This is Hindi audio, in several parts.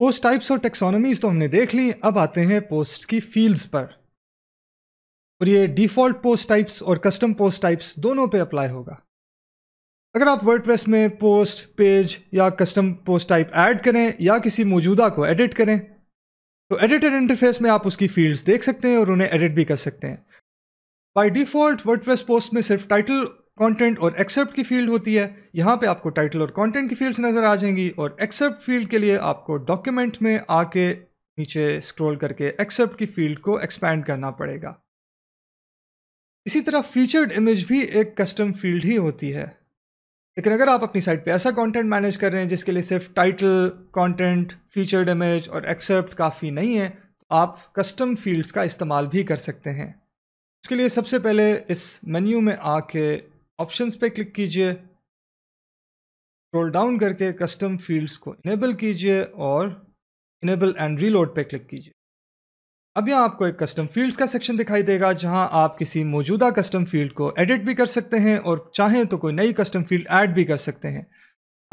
पोस्ट टाइप्स और टेक्सोनोमीज तो हमने देख ली अब आते हैं पोस्ट की फील्ड्स पर और ये डिफ़ॉल्ट पोस्ट टाइप्स और कस्टम पोस्ट टाइप्स दोनों पे अप्लाई होगा अगर आप वर्डप्रेस में पोस्ट पेज या कस्टम पोस्ट टाइप ऐड करें या किसी मौजूदा को एडिट करें तो एडिटर इंटरफेस में आप उसकी फील्ड्स देख सकते हैं और उन्हें एडिट भी कर सकते हैं बाय डिफ़ॉल्ट वर्डप्रेस पोस्ट में सिर्फ टाइटल कंटेंट और एक्सेप्ट की फील्ड होती है यहाँ पे आपको टाइटल और कंटेंट की फील्ड्स नज़र आ जाएंगी और एक्सेप्ट फील्ड के लिए आपको डॉक्यूमेंट में आके नीचे स्क्रॉल करके एक्सेप्ट की फील्ड को एक्सपैंड करना पड़ेगा इसी तरह फीचर्ड इमेज भी एक कस्टम फील्ड ही होती है लेकिन अगर आप अपनी साइट पे ऐसा कंटेंट मैनेज कर रहे हैं जिसके लिए सिर्फ टाइटल कंटेंट, फीचर्ड इमेज और एक्सेप्ट काफ़ी नहीं है तो आप कस्टम फील्ड्स का इस्तेमाल भी कर सकते हैं उसके लिए सबसे पहले इस मेन्यू में आके ऑप्शंस पे क्लिक कीजिए स्क्रॉल डाउन करके कस्टम फील्ड्स को इनेबल कीजिए और इनेबल एंड रीलोड पे क्लिक कीजिए अब यहाँ आपको एक कस्टम फील्ड्स का सेक्शन दिखाई देगा जहाँ आप किसी मौजूदा कस्टम फील्ड को एडिट भी कर सकते हैं और चाहें तो कोई नई कस्टम फील्ड ऐड भी कर सकते हैं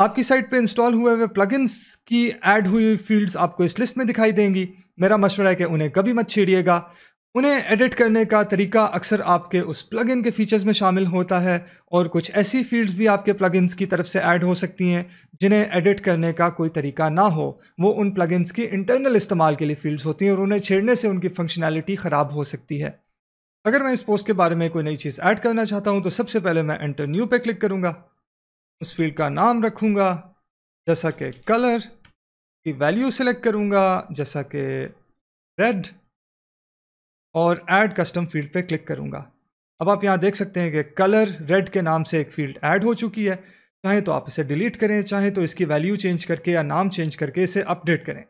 आपकी साइट पे इंस्टॉल हुए हुए प्लगइन्स की ऐड हुई फील्ड्स आपको इस लिस्ट में दिखाई देंगी मेरा मशवरा है कि उन्हें कभी मत छेड़िएगा उन्हें एडिट करने का तरीका अक्सर आपके उस प्लगइन के फीचर्स में शामिल होता है और कुछ ऐसी फील्ड्स भी आपके प्लगइन्स की तरफ से ऐड हो सकती हैं जिन्हें एडिट करने का कोई तरीका ना हो वो उन प्लगइन्स की इंटरनल इस्तेमाल के लिए फील्ड्स होती हैं और उन्हें छेड़ने से उनकी फंक्शनैलिटी ख़राब हो सकती है अगर मैं इस पोस्ट के बारे में कोई नई चीज़ ऐड करना चाहता हूँ तो सबसे पहले मैं एंटर न्यू पर क्लिक करूँगा उस फील्ड का नाम रखूँगा जैसा कि कलर की वैल्यू सेलेक्ट करूँगा जैसा कि रेड और ऐड कस्टम फील्ड पे क्लिक करूंगा अब आप यहाँ देख सकते हैं कि कलर रेड के नाम से एक फील्ड ऐड हो चुकी है चाहे तो आप इसे डिलीट करें चाहे तो इसकी वैल्यू चेंज करके या नाम चेंज करके इसे अपडेट करें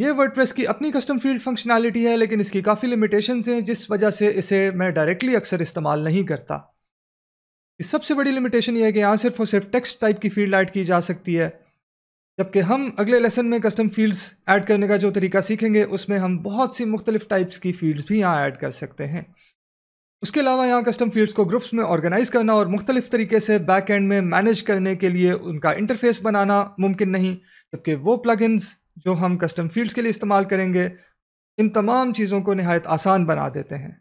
यह वर्डप्रेस की अपनी कस्टम फील्ड फंक्शनैलिटी है लेकिन इसकी काफ़ी लिमिटेशंस हैं जिस वजह से इसे मैं डायरेक्टली अक्सर इस्तेमाल नहीं करता इस सबसे बड़ी लिमिटेशन ये है कि यहाँ सिर्फ और सिर्फ टेक्स्ट टाइप की फील्ड ऐड की जा सकती है जबकि हम अगले लेसन में कस्टम फील्ड्स ऐड करने का जो तरीका सीखेंगे उसमें हम बहुत सी मुख्तलिफ टाइप्स की फील्ड्स भी यहाँ ऐड कर सकते हैं उसके अलावा यहाँ कस्टम फील्ड्स को ग्रुप्स में ऑर्गेनाइज करना और मुख्तलिफ तरीके से बैक एंड में मैनेज करने के लिए उनका इंटरफेस बनाना मुमकिन नहीं जबकि वो प्लगइन्स जो हम कस्टम फील्ड्स के लिए इस्तेमाल करेंगे इन तमाम चीज़ों को नहायत आसान बना देते हैं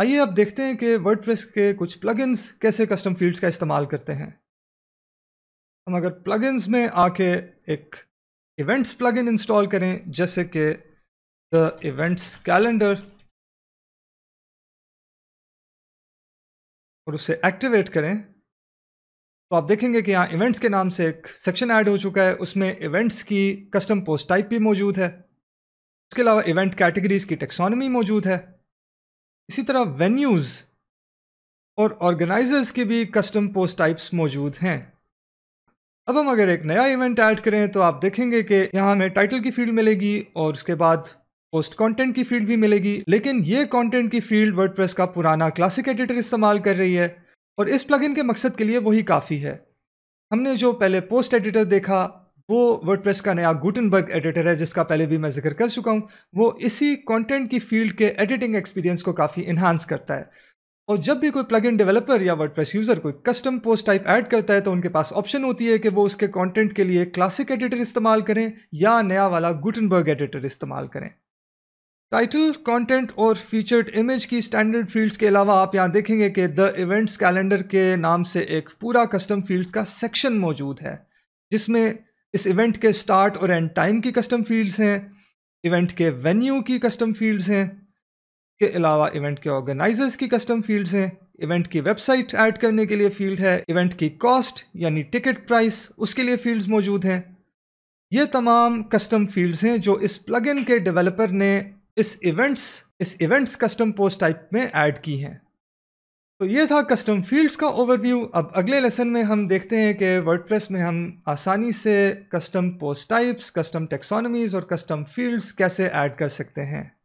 आइए अब देखते हैं कि वर्डप्रेस के कुछ प्लगइन्स कैसे कस्टम फील्ड्स का इस्तेमाल करते हैं हम अगर प्लगइन्स में आके एक इवेंट्स प्लगइन इंस्टॉल करें जैसे कि द इवेंट्स कैलेंडर और उसे एक्टिवेट करें तो आप देखेंगे कि यहाँ इवेंट्स के नाम से एक सेक्शन ऐड हो चुका है उसमें इवेंट्स की कस्टम पोस्ट टाइप भी मौजूद है उसके अलावा इवेंट कैटेगरीज की टेक्सोनमी मौजूद है इसी तरह वेन्यूज़ और ऑर्गेनाइजर्स की भी कस्टम पोस्ट टाइप्स मौजूद हैं अब हम अगर एक नया इवेंट ऐड करें तो आप देखेंगे कि यहाँ हमें टाइटल की फील्ड मिलेगी और उसके बाद पोस्ट कंटेंट की फील्ड भी मिलेगी लेकिन ये कंटेंट की फील्ड वर्डप्रेस का पुराना क्लासिक एडिटर इस्तेमाल कर रही है और इस प्लगइन के मकसद के लिए वही काफ़ी है हमने जो पहले पोस्ट एडिटर देखा वो वर्डप्रेस का नया गुटनबर्ग एडिटर है जिसका पहले भी मैं जिक्र कर चुका हूँ वो इसी कॉन्टेंट की फील्ड के एडिटिंग एक्सपीरियंस को काफ़ी इन्हांस करता है और जब भी कोई प्लग इन डेवलपर या वर्डप्रेस यूज़र कोई कस्टम पोस्ट टाइप ऐड करता है तो उनके पास ऑप्शन होती है कि वो उसके कंटेंट के लिए क्लासिक एडिटर इस्तेमाल करें या नया वाला गुटनबर्ग एडिटर इस्तेमाल करें टाइटल कंटेंट और फीचर्ड इमेज की स्टैंडर्ड फील्ड्स के अलावा आप यहाँ देखेंगे कि द इवेंट्स कैलेंडर के नाम से एक पूरा कस्टम फील्ड्स का सेक्शन मौजूद है जिसमें इस इवेंट के स्टार्ट और एंड टाइम की कस्टम फील्ड्स हैं इवेंट के वेन्यू की कस्टम फील्ड्स हैं के अलावा इवेंट के ऑर्गेनाइजर्स की कस्टम फील्ड्स हैं इवेंट की वेबसाइट ऐड करने के लिए फील्ड है इवेंट की कॉस्ट यानी टिकट प्राइस उसके लिए फील्ड्स मौजूद हैं ये तमाम कस्टम फील्ड्स हैं जो इस प्लगइन के डेवलपर ने इस इवेंट्स इस इवेंट्स कस्टम पोस्ट टाइप में ऐड की हैं तो ये था कस्टम फील्ड्स का ओवरव्यू अब अगले लेसन में हम देखते हैं कि वर्डप्रेस में हम आसानी से custom post types custom taxonomies और कस्टम फील्ड्स कैसे ऐड कर सकते हैं